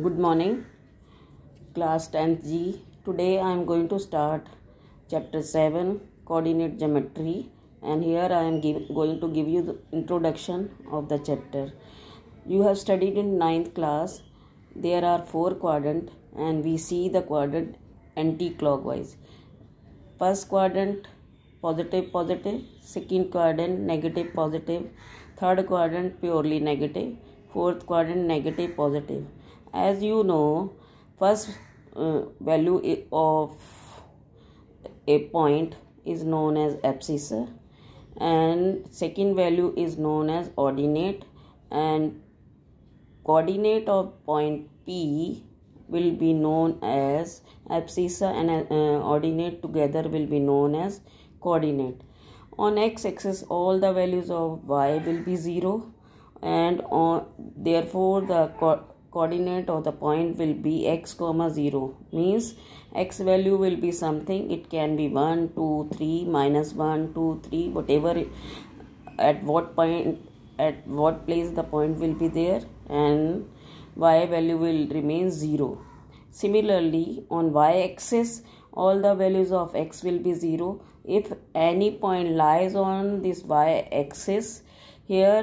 good morning class 10th g today i am going to start chapter 7 coordinate geometry and here i am give, going to give you the introduction of the chapter you have studied in 9th class there are four quadrant and we see the quadrant anti-clockwise first quadrant positive positive second quadrant negative positive third quadrant purely negative fourth quadrant negative positive as you know first uh, value of a point is known as abscissa and second value is known as ordinate and coordinate of point p will be known as abscissa and uh, ordinate together will be known as coordinate on x axis all the values of y will be 0 and on therefore the co coordinate of the point will be x comma 0 means x value will be something it can be 1 2 3 minus 1 2 3 whatever at what point at what place the point will be there and y value will remain 0 similarly on y axis all the values of x will be 0 if any point lies on this y axis here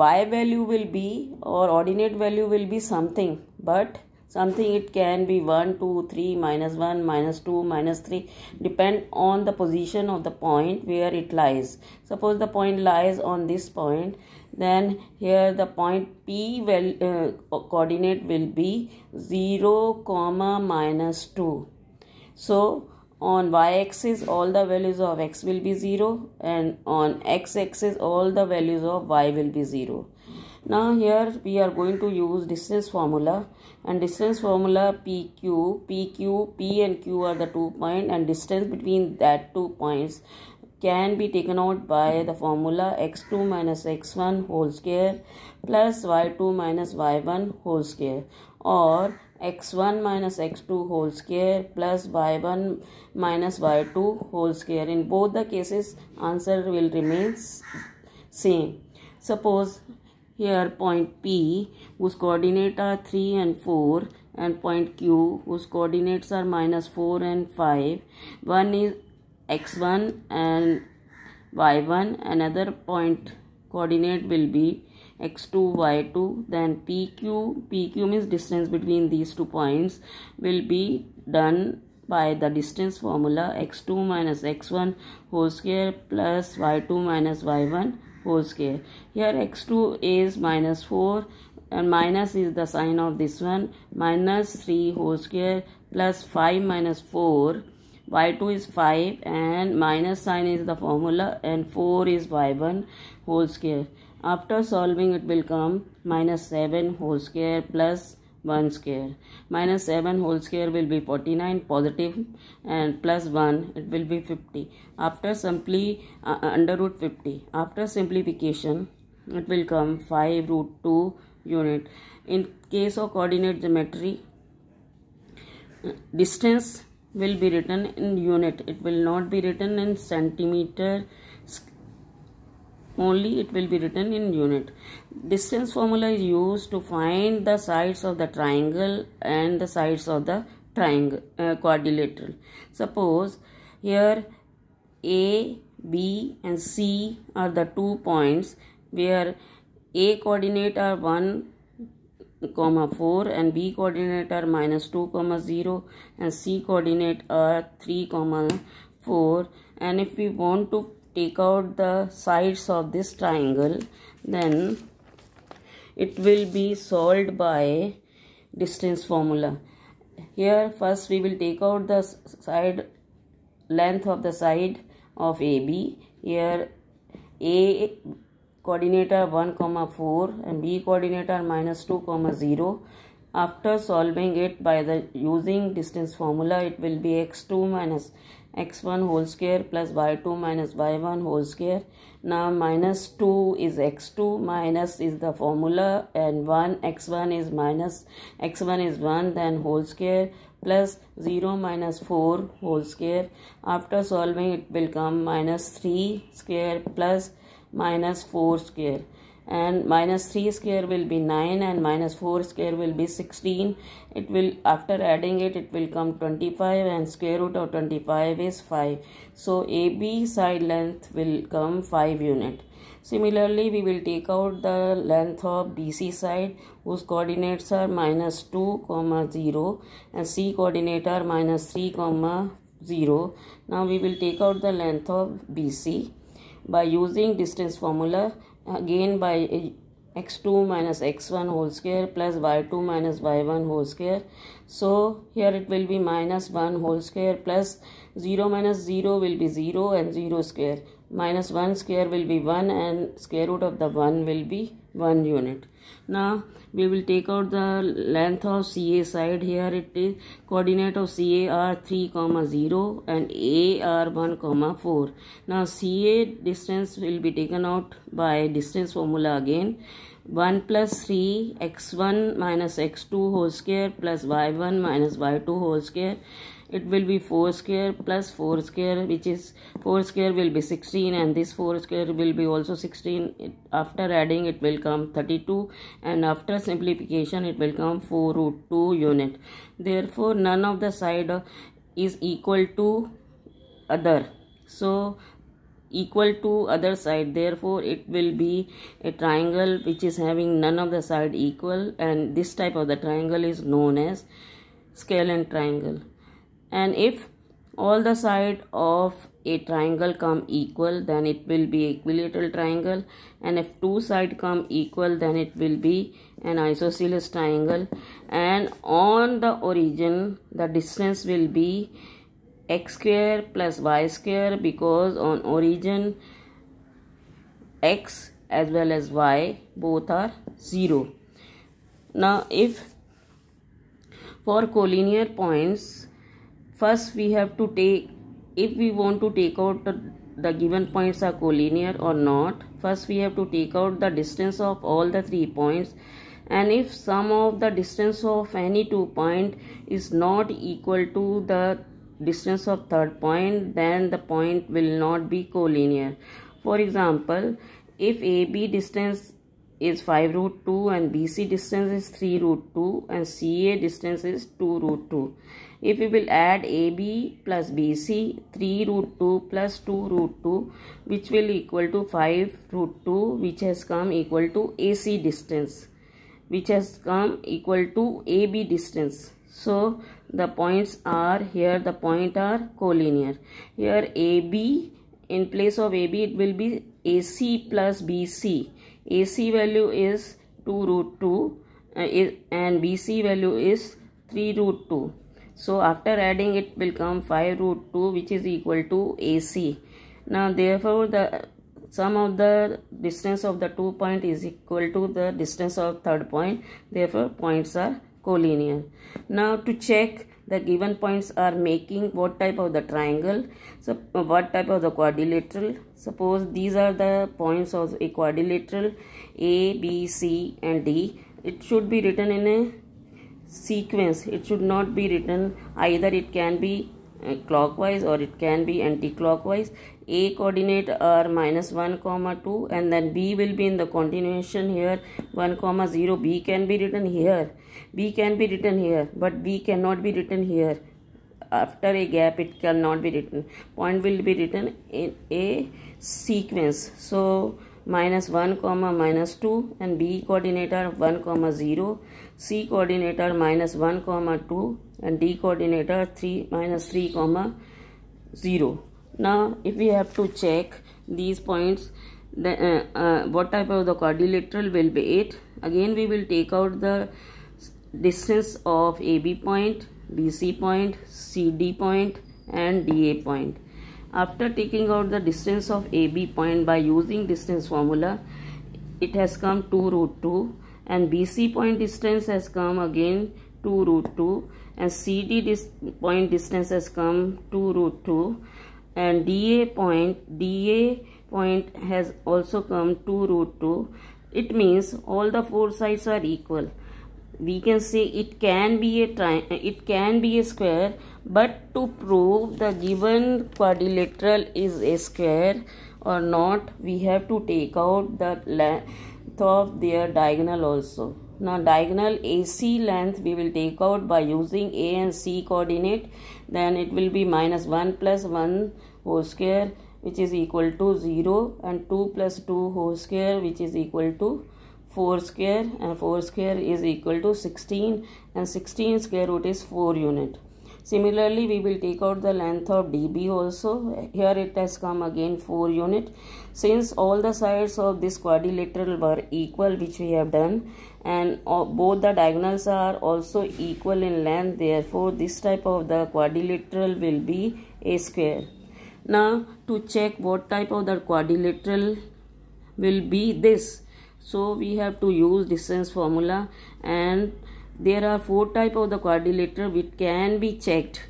y value will be or ordinate value will be something but something it can be 1 2 3 minus 1 minus 2 minus 3 depend on the position of the point where it lies suppose the point lies on this point then here the point p well uh, coordinate will be 0 comma minus 2 so on y-axis all the values of x will be 0 and on x-axis all the values of y will be 0 now here we are going to use distance formula and distance formula pq pq p and q are the two points and distance between that two points can be taken out by the formula x2 minus x1 whole square plus y2 minus y1 whole square or X one minus X two whole square plus Y one minus Y two whole square in both the cases answer will remain same suppose here point P whose coordinate are three and four and point Q whose coordinates are minus four and five one is X one and Y one and other point coordinate will be x2 y2 then pq pq means distance between these two points will be done by the distance formula x2 minus x1 whole square plus y2 minus y1 whole square here x2 is minus 4 and minus is the sign of this one minus 3 whole square plus 5 minus 4 y2 is 5 and minus sign is the formula and 4 is y1 whole square after solving it will come minus 7 whole square plus 1 square. Minus 7 whole square will be 49 positive and plus 1 it will be 50. After simply uh, uh, under root 50. After simplification it will come 5 root 2 unit. In case of coordinate geometry distance will be written in unit. It will not be written in centimeter only it will be written in unit distance formula is used to find the sides of the triangle and the sides of the triangle uh, quadrilateral suppose here a b and c are the two points where a coordinate are 1 comma 4 and b coordinate are minus 2 comma 0 and c coordinate are 3 comma 4 and if we want to take out the sides of this triangle then it will be solved by distance formula here first we will take out the side length of the side of AB here A coordinate are 1 comma 4 and B coordinate are minus 2 comma 0 after solving it by the using distance formula it will be x2 minus x1 whole square plus y2 minus y1 whole square. Now minus 2 is x2 minus is the formula and 1 x1 is minus x1 is 1 then whole square plus 0 minus 4 whole square. After solving it will come minus 3 square plus minus 4 square and minus 3 square will be 9 and minus 4 square will be 16 it will after adding it it will come 25 and square root of 25 is 5 so AB side length will come 5 unit similarly we will take out the length of BC side whose coordinates are minus 2 comma 0 and C coordinate are minus 3 comma 0 now we will take out the length of BC by using distance formula again by x2 minus x1 whole square plus y2 minus y1 whole square so here it will be minus 1 whole square plus 0 minus 0 will be 0 and 0 square minus 1 square will be 1 and square root of the 1 will be 1 unit. Now we will take out the length of CA side here it is coordinate of CA are 3 comma 0 and A are 1 comma 4. Now CA distance will be taken out by distance formula again 1 plus 3 x1 minus x2 whole square plus y1 minus y2 whole square it will be 4 square plus 4 square which is 4 square will be 16 and this 4 square will be also 16 it, after adding it will come 32 and after simplification it will come 4 root 2 unit therefore none of the side is equal to other so equal to other side therefore it will be a triangle which is having none of the side equal and this type of the triangle is known as scalene triangle and if all the side of a triangle come equal then it will be equilateral triangle and if two side come equal then it will be an isosceles triangle and on the origin the distance will be x square plus y square because on origin x as well as y both are 0. Now if for collinear points first we have to take if we want to take out the, the given points are collinear or not first we have to take out the distance of all the three points and if sum of the distance of any two point is not equal to the distance of third point then the point will not be collinear for example if AB distance is 5 root 2 and BC distance is 3 root 2 and CA distance is 2 root 2. If we will add AB plus BC 3 root 2 plus 2 root 2 which will equal to 5 root 2 which has come equal to AC distance which has come equal to AB distance. So the points are here the point are collinear here AB in place of AB it will be AC plus BC AC value is 2 root 2 uh, and BC value is 3 root 2 so after adding it will come 5 root 2 which is equal to AC now therefore the sum of the distance of the two point is equal to the distance of third point therefore points are collinear. Now to check the given points are making what type of the triangle, so what type of the quadrilateral. Suppose these are the points of a quadrilateral A, B, C and D. It should be written in a sequence. It should not be written either it can be uh, clockwise or it can be anti-clockwise a coordinate are minus 1 comma 2 and then b will be in the continuation here 1 comma 0 b can be written here b can be written here but b cannot be written here after a gap it cannot be written point will be written in a sequence so minus 1 comma minus 2 and b are 1 comma 0 c are minus minus 1 comma 2 and d coordinator 3 minus 3 comma 0 now if we have to check these points the, uh, uh, what type of the quadrilateral will be it again we will take out the distance of AB point BC point CD point and DA point after taking out the distance of AB point by using distance formula it has come 2 root 2 and BC point distance has come again 2 root 2 and CD dis point distance has come to root 2 and DA point DA point has also come to root 2 it means all the four sides are equal we can say it can be a tri it can be a square but to prove the given quadrilateral is a square or not we have to take out the length of their diagonal also now diagonal AC length we will take out by using A and C coordinate. Then it will be minus 1 plus 1 whole square which is equal to 0 and 2 plus 2 whole square which is equal to 4 square and 4 square is equal to 16 and 16 square root is 4 unit. Similarly, we will take out the length of DB also. Here it has come again 4 unit. Since all the sides of this quadrilateral were equal which we have done and both the diagonals are also equal in length therefore this type of the quadrilateral will be a square. Now to check what type of the quadrilateral will be this. So we have to use distance formula and there are four type of the quadrilateral which can be checked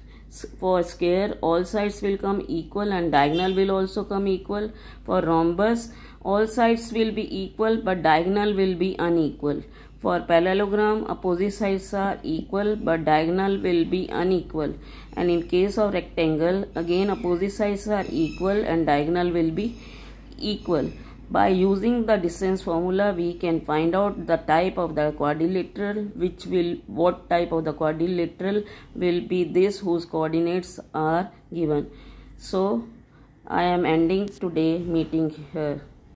for square all sides will come equal and diagonal will also come equal for rhombus all sides will be equal but diagonal will be unequal for parallelogram opposite sides are equal but diagonal will be unequal and in case of rectangle again opposite sides are equal and diagonal will be equal by using the distance formula, we can find out the type of the quadrilateral, which will, what type of the quadrilateral will be this whose coordinates are given. So, I am ending today meeting here.